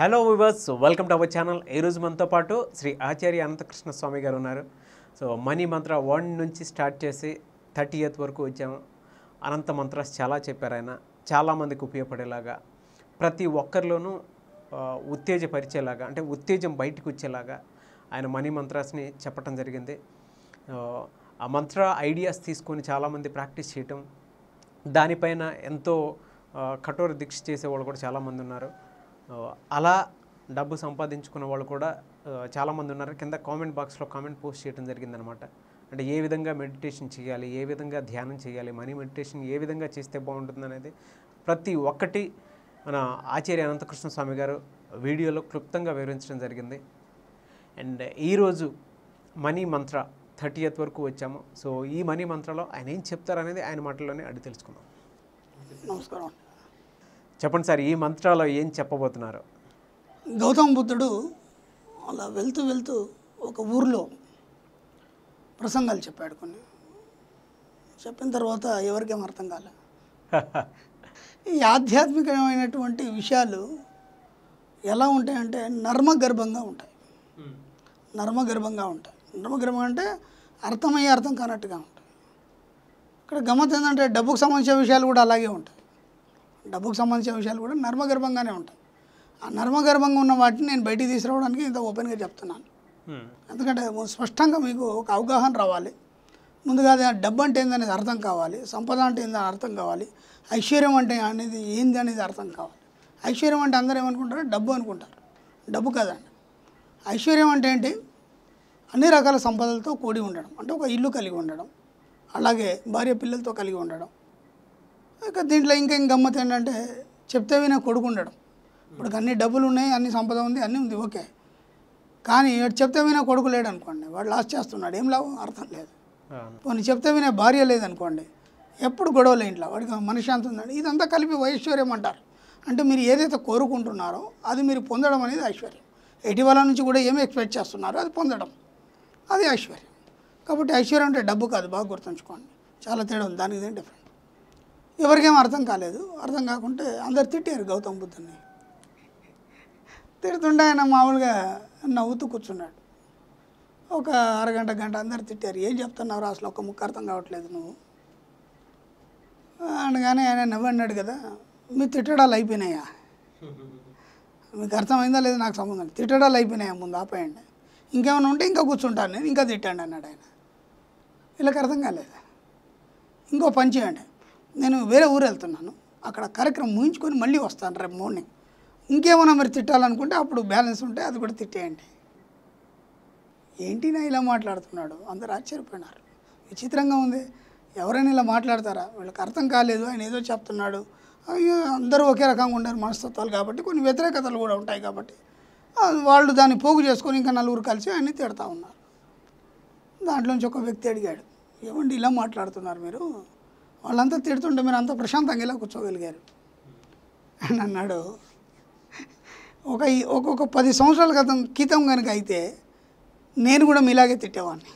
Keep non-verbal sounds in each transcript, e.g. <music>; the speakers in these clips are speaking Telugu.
Hello viewers welcome to our channel ఈరోజు మనతో పాటు శ్రీ ఆచార్య అనంతకృష్ణ స్వామి గారు ఉన్నారు సో మనీ మంత్ర వన్ నుంచి స్టార్ట్ చేసి థర్టీ ఎయిత్ వరకు వచ్చాము అనంత మంత్రాస్ చాలా చెప్పారు ఆయన చాలామందికి ఉపయోగపడేలాగా ప్రతి ఒక్కరిలోనూ ఉత్తేజపరిచేలాగా అంటే ఉత్తేజం బయటకు వచ్చేలాగా ఆయన మనీ మంత్రాస్ని చెప్పటం జరిగింది ఆ మంత్ర ఐడియాస్ తీసుకొని చాలామంది ప్రాక్టీస్ చేయటం దానిపైన ఎంతో కఠోర దీక్ష చేసేవాళ్ళు కూడా చాలామంది ఉన్నారు అలా డబ్బు సంపాదించుకున్న వాళ్ళు కూడా చాలామంది ఉన్నారు కింద కామెంట్ బాక్స్లో కామెంట్ పోస్ట్ చేయడం జరిగిందనమాట అంటే ఏ విధంగా మెడిటేషన్ చేయాలి ఏ విధంగా ధ్యానం చేయాలి మనీ మెడిటేషన్ ఏ విధంగా చేస్తే బాగుంటుంది అనేది ప్రతి ఒక్కటి మన ఆచార్య అనంతకృష్ణ స్వామి గారు వీడియోలో క్లుప్తంగా వివరించడం జరిగింది అండ్ ఈరోజు మనీ మంత్ర థర్టీయత్ వరకు వచ్చాము సో ఈ మనీ మంత్రలో ఆయన ఏం చెప్తారనేది ఆయన మాటల్లోనే అడిగి తెలుసుకుందాం నమస్కారం చెప్పండి సార్ ఈ మంత్రాలో ఏం చెప్పబోతున్నారు గౌతమ బుద్ధుడు అలా వెళ్తూ వెళ్తూ ఒక ఊరిలో ప్రసంగాలు చెప్పాడు కొన్ని చెప్పిన తర్వాత ఎవరికేం అర్థం కాలే ఈ ఆధ్యాత్మికమైనటువంటి విషయాలు ఎలా ఉంటాయంటే నర్మగర్భంగా ఉంటాయి నర్మగర్భంగా ఉంటాయి నర్మగర్భం అంటే అర్థమయ్యే అర్థం కానట్టుగా ఉంటాయి ఇక్కడ గమ్మత్ ఏంటంటే డబ్బుకు సంబంధించిన విషయాలు కూడా అలాగే ఉంటాయి డబ్బుకు సంబంధించిన విషయాలు కూడా నర్మగర్భంగానే ఉంటాయి ఆ నర్మగర్భంగా ఉన్న వాటిని నేను బయటికి తీసుకురావడానికి ఇంత ఓపెన్గా చెప్తున్నాను ఎందుకంటే స్పష్టంగా మీకు ఒక అవగాహన రావాలి ముందుగా అది డబ్బు అంటే ఏందనేది అర్థం కావాలి సంపద అంటే ఏందని అర్థం కావాలి ఐశ్వర్యం అంటే అనేది ఏంది అనేది అర్థం కావాలి ఐశ్వర్యం అంటే అందరూ ఏమనుకుంటారు డబ్బు అనుకుంటారు డబ్బు కదండి ఐశ్వర్యం అంటే ఏంటి అన్ని రకాల సంపదలతో కూడి ఉండడం అంటే ఒక ఇల్లు కలిగి ఉండడం అలాగే భార్య పిల్లలతో కలిగి ఉండడం ఇక దీంట్లో ఇంకా గమ్మత్ ఏంటంటే చెప్తే వినే కొడుకు ఉండడం ఇప్పుడు అన్ని డబ్బులు ఉన్నాయి అన్ని సంపద ఉంది అన్నీ ఉంది ఓకే కానీ చెప్తే వినే కొడుకు లేడు అనుకోండి వాడు లాస్ చేస్తున్నాడు ఏం లాభం అర్థం లేదు పోనీ చెప్తే వినే భార్య లేదనుకోండి ఎప్పుడు గొడవలు ఇంట్లో వాడికి మనశ్శాంతి ఉందండి ఇదంతా కలిపి ఐశ్వర్యం అంటారు అంటే మీరు ఏదైతే కోరుకుంటున్నారో అది మీరు పొందడం అనేది ఐశ్వర్యం ఇటీవల నుంచి కూడా ఏమి ఎక్స్పెక్ట్ చేస్తున్నారో అది పొందడం అది ఐశ్వర్యం కాబట్టి ఐశ్వర్యం అంటే డబ్బు కాదు బాగా గుర్తుంచుకోండి చాలా తేడా ఉంది దానికి డిఫరెంట్ ఎవరికేం అర్థం కాలేదు అర్థం కాకుంటే అందరు తిట్టారు గౌతమ్ బుద్ధుని తిడుతుంటే ఆయన మామూలుగా నవ్వుతూ కూర్చున్నాడు ఒక అరగంట గంట అందరు తిట్టారు ఏం చెప్తున్నావు అసలు ఒక ముక్క అర్థం కావట్లేదు నువ్వు అనగానే ఆయన నవ్వన్నాడు కదా మీ తిట్టడాలు అయిపోయినాయా మీకు అర్థమైందా లేదా నాకు సంబంధం తిట్టడాలు అయిపోయినాయా ముందు ఆపేయండి ఇంకేమైనా ఉంటే ఇంకా కూర్చుంటాను నేను ఇంకా తిట్టాను అన్నాడు ఆయన వీళ్ళకి అర్థం కాలేదు ఇంకో పని చేయండి నేను వేరే ఊరు వెళ్తున్నాను అక్కడ కార్యక్రమం ముగించుకొని మళ్ళీ వస్తాను రేపు మార్నింగ్ ఇంకేమైనా మరి తిట్టాలనుకుంటే అప్పుడు బ్యాలెన్స్ ఉంటే అది కూడా తిట్టేయండి ఏంటి నా ఇలా మాట్లాడుతున్నాడు అందరు ఆశ్చర్యపోయినారు విచిత్రంగా ఉంది ఎవరైనా ఇలా మాట్లాడతారా వీళ్ళకి అర్థం కాలేదు ఆయన ఏదో చెప్తున్నాడు అయ్యో అందరూ ఒకే రకంగా ఉండరు మనస్తత్వాలు కాబట్టి కొన్ని వ్యతిరేకతలు కూడా ఉంటాయి కాబట్టి వాళ్ళు దాన్ని పోగు చేసుకొని ఇంకా నలుగురు కలిసి ఆయన్ని తిడతా ఉన్నారు దాంట్లోంచి ఒక వ్యక్తి అడిగాడు ఏమండి ఇలా మాట్లాడుతున్నారు మీరు వాళ్ళంతా తిడుతుంటే మీరు అంత ప్రశాంతంగా ఇలా కూర్చోగలిగారు అని అన్నాడు ఒక ఒక్కొక్క పది సంవత్సరాల క్రితం క్రితం కనుక అయితే నేను కూడా మీలాగే తిట్టేవాడిని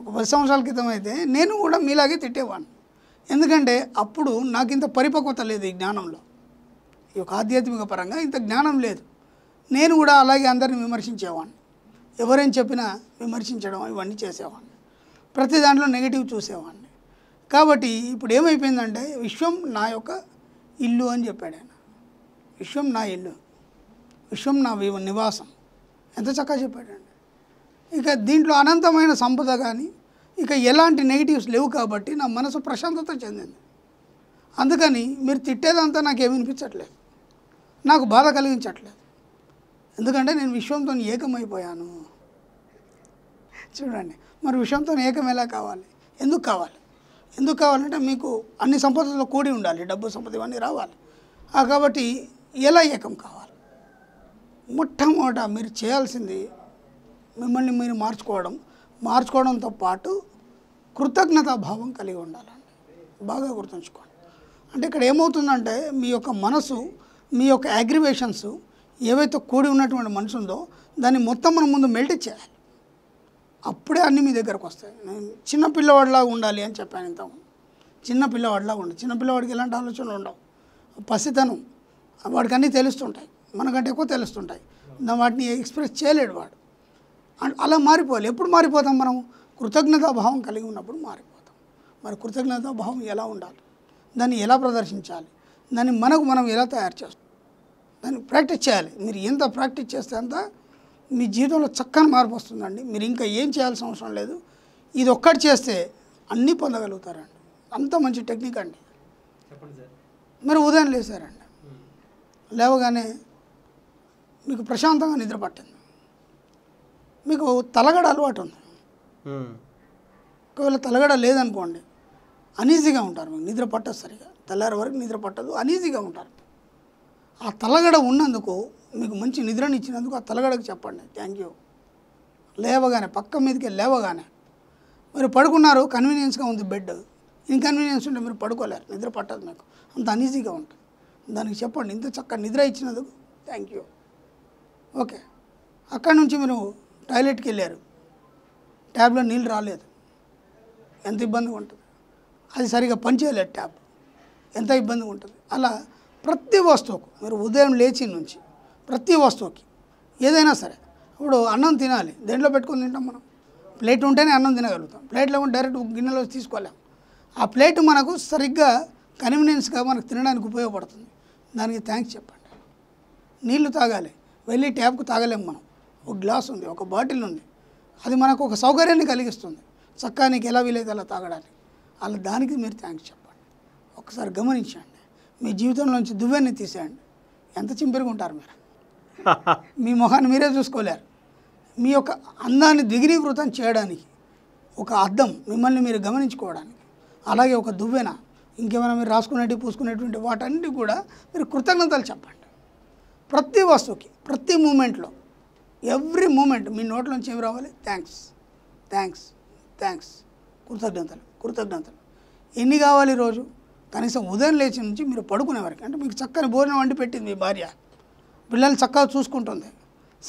ఒక పది సంవత్సరాల క్రితం అయితే నేను కూడా మీలాగే తిట్టేవాడిని ఎందుకంటే అప్పుడు నాకు ఇంత పరిపక్వత లేదు ఈ జ్ఞానంలో ఈ యొక్క ఆధ్యాత్మిక పరంగా ఇంత జ్ఞానం లేదు నేను కూడా అలాగే అందరిని విమర్శించేవాడిని ఎవరేం చెప్పినా విమర్శించడం ఇవన్నీ చేసేవాడిని ప్రతి దాంట్లో నెగిటివ్ చూసేవాడిని కాబట్టి ఇప్పుడు ఏమైపోయిందంటే విశ్వం నా యొక్క ఇల్లు అని చెప్పాడు ఆయన విశ్వం నా ఇల్లు విశ్వం నా నివాసం ఎంత చక్కగా చెప్పాడండి ఇక దీంట్లో అనంతమైన సంపద కానీ ఇక ఎలాంటి నెగిటివ్స్ లేవు కాబట్టి నా మనసు ప్రశాంతత చెందింది అందుకని మీరు తిట్టేదంతా ఏమి వినిపించట్లేదు నాకు బాధ కలిగించట్లేదు ఎందుకంటే నేను విశ్వంతో ఏకమైపోయాను చూడండి మరి విశ్వంతో ఏకం ఎలా కావాలి ఎందుకు కావాలి ఎందుకు కావాలంటే మీకు అన్ని సంపదలతో కూడి ఉండాలి డబ్బు సంపద ఇవన్నీ రావాలి కాబట్టి ఎలా ఏకం కావాలి మొట్టమొదట మీరు చేయాల్సింది మిమ్మల్ని మీరు మార్చుకోవడం మార్చుకోవడంతో పాటు కృతజ్ఞతాభావం కలిగి ఉండాలండి బాగా గుర్తుంచుకోండి అంటే ఇక్కడ ఏమవుతుందంటే మీ యొక్క మనసు మీ యొక్క అగ్రివేషన్స్ ఏవైతే కూడి ఉన్నటువంటి మనసు ఉందో దాన్ని మొత్తం మన ముందు మెల్ట్ చేయాలి అప్పుడే అన్నీ మీ దగ్గరకు వస్తాయి చిన్న పిల్లవాడిలాగా ఉండాలి అని చెప్పాను ఇంత చిన్న పిల్లవాడిలాగా చిన్నపిల్లవాడికి ఎలాంటి ఆలోచనలు ఉండవు పసితనం వాడికి అన్నీ తెలుస్తుంటాయి మనకంటే ఎక్కువ తెలుస్తుంటాయి వాటిని ఎక్స్ప్రెస్ చేయలేడు వాడు అలా మారిపోవాలి ఎప్పుడు మారిపోతాం మనం కృతజ్ఞతాభావం కలిగి ఉన్నప్పుడు మారిపోతాం మరి కృతజ్ఞతాభావం ఎలా ఉండాలి దాన్ని ఎలా ప్రదర్శించాలి దాన్ని మనకు మనం ఎలా తయారు చేస్తాం దాన్ని ప్రాక్టీస్ చేయాలి మీరు ఎంత ప్రాక్టీస్ చేస్తే అంత మీ జీవితంలో చక్కని మార్పు వస్తుందండి మీరు ఇంకా ఏం చేయాల్సిన అవసరం లేదు ఇది ఒక్కటి చేస్తే అన్నీ పొందగలుగుతారండి అంత మంచి టెక్నిక్ అండి మరి ఉదయం లేచారండి లేవగానే మీకు ప్రశాంతంగా నిద్ర పట్టింది మీకు తలగడ అలవాటు ఉంది ఒకవేళ తలగడ లేదనుకోండి అనీజీగా ఉంటారు మీకు నిద్ర పట్టదు సరిగా తెల్లారి వరకు నిద్ర పట్టదు అనీజీగా ఉంటారు ఆ తలగడ ఉన్నందుకు మీకు మంచి నిద్రని ఇచ్చినందుకు ఆ తలగడకు చెప్పండి థ్యాంక్ యూ లేవగానే పక్క మీదకి లేవగానే మీరు పడుకున్నారు కన్వీనియన్స్గా ఉంది బెడ్ ఇన్కన్వీనియన్స్ ఉంటే మీరు పడుకోలేరు నిద్ర పట్టదు మీకు అంత అనీజీగా ఉంటుంది దానికి చెప్పండి ఇంత చక్కగా నిద్ర ఇచ్చినందుకు థ్యాంక్ యూ ఓకే అక్కడి నుంచి మీరు టాయిలెట్కి వెళ్ళారు ట్యాబ్లో నీళ్ళు రాలేదు ఎంత ఇబ్బందిగా ఉంటుంది అది సరిగా పనిచేయలేదు ట్యాబ్ ఎంత ఇబ్బందిగా ఉంటుంది అలా ప్రతి వస్తువుకు మీరు ఉదయం లేచి నుంచి ప్రతి వస్తువుకి ఏదైనా సరే ఇప్పుడు అన్నం తినాలి దేంట్లో పెట్టుకొని తింటాం మనం ప్లేట్ ఉంటేనే అన్నం తినగలుగుతాం ప్లేట్లో డైరెక్ట్ గిన్నెలో తీసుకోలేం ఆ ప్లేట్ మనకు సరిగ్గా కన్వీనియన్స్గా మనకు తినడానికి ఉపయోగపడుతుంది దానికి థ్యాంక్స్ చెప్పండి నీళ్లు తాగాలి వెళ్ళి ట్యాప్కు తాగలేము మనం ఒక గ్లాస్ ఉంది ఒక బాటిల్ ఉంది అది మనకు ఒక సౌకర్యాన్ని కలిగిస్తుంది చక్కానికి నీకు ఎలా వీలైతే అలా తాగడానికి అలా దానికి మీరు థ్యాంక్స్ చెప్పండి ఒకసారి గమనించండి మీ జీవితంలోంచి దువ్వెన్ని తీసేయండి ఎంత చింపిరిగా ఉంటారు మీరు <laughs> మీ మొహాన్ని మీరే చూసుకోలేరు మీ యొక్క అందాన్ని దిగిరీకృతం చేయడానికి ఒక అద్దం మిమ్మల్ని మీరు గమనించుకోవడానికి అలాగే ఒక దువ్వెన ఇంకేమైనా మీరు రాసుకునేటి పూసుకునేటువంటి వాటన్నిటి కూడా మీరు కృతజ్ఞతలు చెప్పండి ప్రతి వస్తువుకి ప్రతి మూమెంట్లో ఎవ్రీ మూమెంట్ మీ నోట్లోంచి ఏమి రావాలి థ్యాంక్స్ థ్యాంక్స్ థ్యాంక్స్ కృతజ్ఞతలు కృతజ్ఞతలు ఎన్ని కావాలి రోజు కనీసం ఉదయం లేచి నుంచి మీరు పడుకునే వరకు అంటే మీకు చక్కని భోజనం వండి పెట్టింది మీ భార్య పిల్లల్ని చక్కగా చూసుకుంటుంది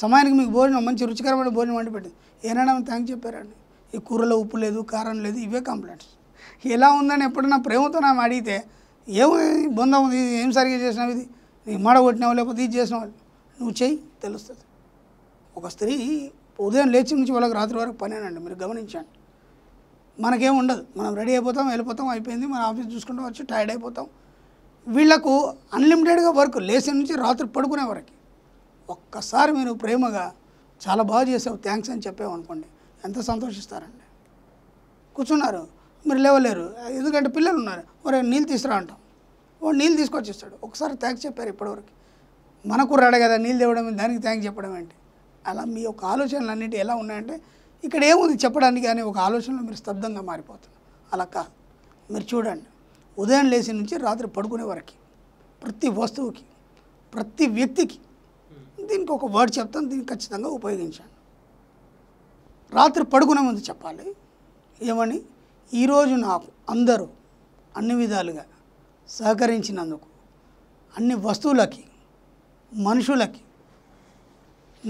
సమయానికి మీకు భోజనం మంచి రుచికరమైన భోజనం వండి పెట్టింది ఏనాడా థ్యాంక్ చెప్పారండి ఈ కూరలో ఉప్పు లేదు కారం లేదు ఇవే కంప్లైంట్స్ ఎలా ఉందని ఎప్పుడైనా ప్రేమతో నా అడిగితే ఏముంది బొంద ఉంది ఏం సరిగ్గా చేసినావు ఇది నీ మడ కొట్టినావు లేకపోతే ఇది చేసినావు నువ్వు చేయి తెలుస్తుంది ఒక స్త్రీ ఉదయం లేచి నుంచి వాళ్ళకి రాత్రి వరకు పనేనండి మీరు గమనించండి మనకేం ఉండదు మనం రెడీ అయిపోతాం వెళ్ళిపోతాం అయిపోయింది మన ఆఫీస్ చూసుకుంటూ వచ్చి టైర్డ్ అయిపోతాం వీళ్లకు అన్లిమిటెడ్గా వర్క్ లేచిన నుంచి రాత్రి పడుకునే వరకు ఒక్కసారి మీరు ప్రేమగా చాలా బాగా చేసావు థ్యాంక్స్ అని చెప్పామనుకోండి ఎంత సంతోషిస్తారండి కూర్చున్నారు మీరు లేవలేరు ఎందుకంటే పిల్లలు ఉన్నారు మరి నీళ్ళు తీసుకురా అంటాం వాడు నీళ్ళు తీసుకొచ్చిస్తాడు ఒకసారి థ్యాంక్స్ చెప్పారు ఇప్పటివరకు మనకు రాడు కదా నీళ్ళు తేవడం దానికి థ్యాంక్స్ చెప్పడం ఏంటి అలా మీ యొక్క ఆలోచనలు అన్నిటి ఎలా ఉన్నాయంటే ఇక్కడ ఏముంది చెప్పడానికి కానీ ఒక ఆలోచనలో మీరు స్తబ్దంగా మారిపోతుంది అలా కాదు మీరు చూడండి ఉదయం లేచి నుంచి రాత్రి పడుకునే వరకు ప్రతి వస్తువుకి ప్రతి వ్యక్తికి hmm. దీనికి ఒక వర్డ్ చెప్తాను దీన్ని ఖచ్చితంగా ఉపయోగించాను రాత్రి పడుకునే ముందు చెప్పాలి ఏమని ఈరోజు నాకు అందరూ అన్ని విధాలుగా సహకరించినందుకు అన్ని వస్తువులకి మనుషులకి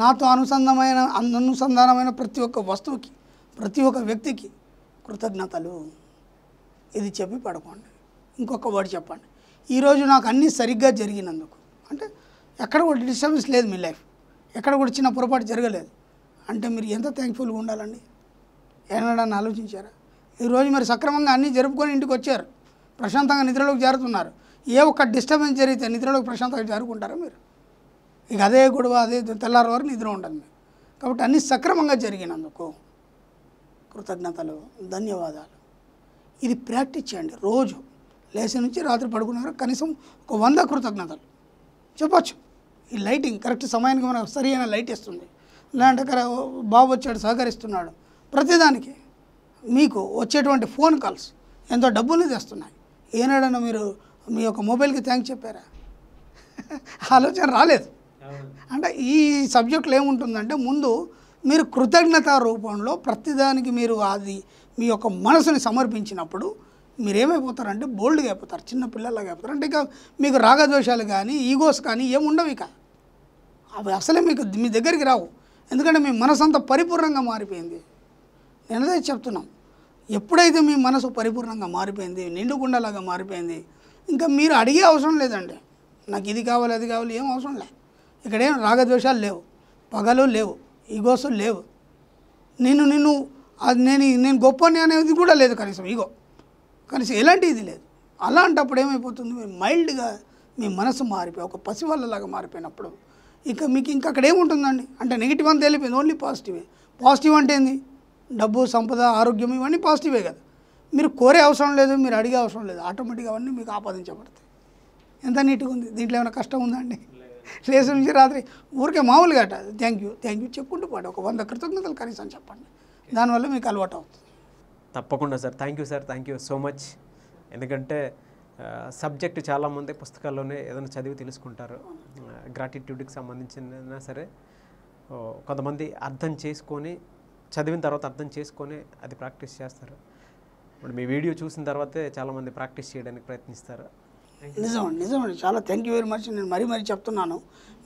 నాతో అనుసంధమైన అనుసంధానమైన ప్రతి ఒక్క వస్తువుకి ప్రతి ఒక్క వ్యక్తికి కృతజ్ఞతలు ఇది చెప్పి పడుకోండి ఇంకొక వర్డ్ చెప్పండి ఈరోజు నాకు అన్నీ సరిగ్గా జరిగినందుకు అంటే ఎక్కడ కూడా డిస్టర్బెన్స్ లేదు మీ లైఫ్ ఎక్కడ కూడా చిన్న పొరపాటు జరగలేదు అంటే మీరు ఎంత థ్యాంక్ఫుల్గా ఉండాలండి ఏమన్నా ఆలోచించారా ఈరోజు మీరు సక్రమంగా అన్నీ జరుపుకొని ఇంటికి వచ్చారు ప్రశాంతంగా నిద్రలోకి జారుతున్నారు ఏ ఒక్క డిస్టర్బెన్స్ జరిగితే నిద్రలోకి ప్రశాంతంగా జారుకుంటారా మీరు ఇక అదే గొడవ అదే తెల్లారి వరకు నిద్ర ఉండదు మీరు కాబట్టి అన్నీ సక్రమంగా జరిగినందుకు కృతజ్ఞతలు ధన్యవాదాలు ఇది ప్రాక్టీస్ చేయండి రోజు లేచి నుంచి రాత్రి పడుకున్నారు కనీసం ఒక వంద కృతజ్ఞతలు చెప్పచ్చు ఈ లైటింగ్ కరెక్ట్ సమయానికి మనకు సరి అయిన లైట్ ఇస్తుంది లేదంటే బాబు వచ్చాడు సహకరిస్తున్నాడు ప్రతిదానికి మీకు వచ్చేటువంటి ఫోన్ కాల్స్ ఎంతో డబ్బులు తెస్తున్నాయి ఏనాడన్నా మీరు మీ యొక్క మొబైల్కి థ్యాంక్స్ చెప్పారా <laughs> ఆలోచన రాలేదు అంటే ఈ సబ్జెక్ట్లో ఏముంటుందంటే ముందు మీరు కృతజ్ఞత రూపంలో ప్రతిదానికి మీరు అది మీ యొక్క మనసుని సమర్పించినప్పుడు మీరేమైపోతారంటే బోల్డ్గా అయిపోతారు చిన్న పిల్లలాగా అయిపోతారు అంటే ఇక మీకు రాగద్వేషాలు కానీ ఈగోస్ కానీ ఏముండవు ఇక అవి అసలే మీకు మీ దగ్గరికి రావు ఎందుకంటే మీ మనసు అంతా పరిపూర్ణంగా మారిపోయింది అదే చెప్తున్నాం ఎప్పుడైతే మీ మనసు పరిపూర్ణంగా మారిపోయింది నిండుకుండలాగా మారిపోయింది ఇంకా మీరు అడిగే అవసరం లేదండి నాకు ఇది కావాలి అది కావాలి ఏం అవసరం లే ఇక్కడేం రాగద్వేషాలు లేవు పగలు లేవు ఈగోసు లేవు నేను నిన్ను అది నేను నేను గొప్పని అనేది కూడా లేదు కనీసం ఈగో కానీ ఎలాంటి ఇది లేదు అలాంటప్పుడు ఏమైపోతుంది మేము మైల్డ్గా మీ మనసు మారిపోయి ఒక పసివాళ్ళలాగా మారిపోయినప్పుడు ఇక మీకు ఇంకా అక్కడ ఏముంటుందండి అంటే నెగిటివ్ అంతా వెళ్ళిపోయింది ఓన్లీ పాజిటివే పాజిటివ్ అంటే ఏంది డబ్బు సంపద ఆరోగ్యం ఇవన్నీ పాజిటివే కదా మీరు కోరే అవసరం లేదు మీరు అడిగే అవసరం లేదు ఆటోమేటిక్గా అవన్నీ మీకు ఆపాదించబడతాయి ఎంత నీట్గా ఉంది దీంట్లో ఏమైనా కష్టం ఉందండి లేచి నుంచి రాత్రి ఊరికే మామూలుగా థ్యాంక్ యూ థ్యాంక్ యూ చెప్పుకుంటూ పాడు ఒక వంద కృతజ్ఞతలు కనీసం చెప్పండి దానివల్ల మీకు అలవాటు అవుతుంది తప్పకుండా sir thank you sir thank you so much ఎందుకంటే సబ్జెక్ట్ చాలామంది పుస్తకాల్లోనే ఏదైనా చదివి తెలుసుకుంటారు గ్రాటిట్యూడ్కి సంబంధించిన సరే కొంతమంది అర్థం చేసుకొని చదివిన తర్వాత అర్థం చేసుకొని అది ప్రాక్టీస్ చేస్తారు ఇప్పుడు మీ వీడియో చూసిన తర్వాతే చాలామంది ప్రాక్టీస్ చేయడానికి ప్రయత్నిస్తారు నిజం నిజమండి చాలా థ్యాంక్ యూ వెరీ మచ్ నేను మరీ మరీ చెప్తున్నాను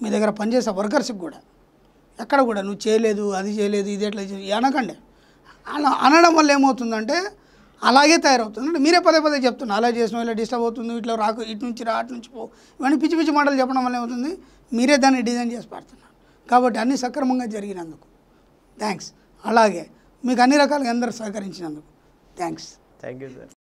మీ దగ్గర పనిచేసే వర్కర్స్కి కూడా ఎక్కడ కూడా నువ్వు చేయలేదు అది చేయలేదు ఇది ఎట్లా అనకండి అన అనడం వల్ల ఏమవుతుందంటే అలాగే తయారవుతుంది అంటే మీరే పదే పదే చెప్తున్నారు అలా చేసిన ఇలా డిస్టర్బ్ అవుతుంది ఇట్లా రాకు ఇటు నుంచి రా అటు నుంచి పో ఇవన్నీ పిచ్చి పిచ్చి మాటలు చెప్పడం వల్ల ఏమవుతుంది మీరే దాన్ని డిజైన్ చేసి పెడుతున్నారు కాబట్టి అన్ని సక్రమంగా జరిగినందుకు థ్యాంక్స్ అలాగే మీకు అన్ని రకాలుగా అందరూ సహకరించినందుకు థ్యాంక్స్ థ్యాంక్ యూ సార్